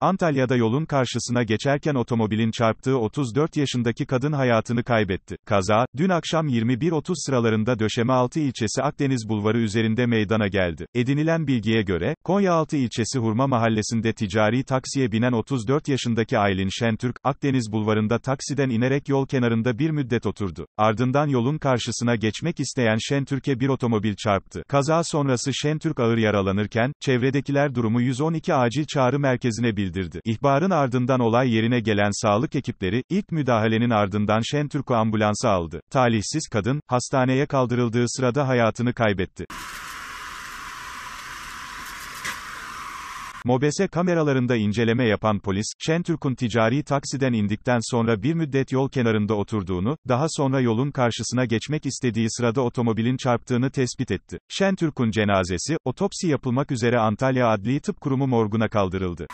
Antalya'da yolun karşısına geçerken otomobilin çarptığı 34 yaşındaki kadın hayatını kaybetti. Kaza, dün akşam 21.30 sıralarında Döşemealtı ilçesi Akdeniz Bulvarı üzerinde meydana geldi. Edinilen bilgiye göre, Konyaaltı ilçesi Hurma mahallesinde ticari taksiye binen 34 yaşındaki Aylin Şentürk, Akdeniz Bulvarı'nda taksiden inerek yol kenarında bir müddet oturdu. Ardından yolun karşısına geçmek isteyen Şentürk'e bir otomobil çarptı. Kaza sonrası Şentürk ağır yaralanırken, çevredekiler durumu 112 acil çağrı merkezine bildirdi bildirdi. İhbarın ardından olay yerine gelen sağlık ekipleri, ilk müdahalenin ardından Şentürk'ü ambulansa aldı. Talihsiz kadın, hastaneye kaldırıldığı sırada hayatını kaybetti. Mobese kameralarında inceleme yapan polis, Şentürk'ün ticari taksiden indikten sonra bir müddet yol kenarında oturduğunu, daha sonra yolun karşısına geçmek istediği sırada otomobilin çarptığını tespit etti. Şentürk'ün cenazesi, otopsi yapılmak üzere Antalya Adli Tıp Kurumu morguna kaldırıldı.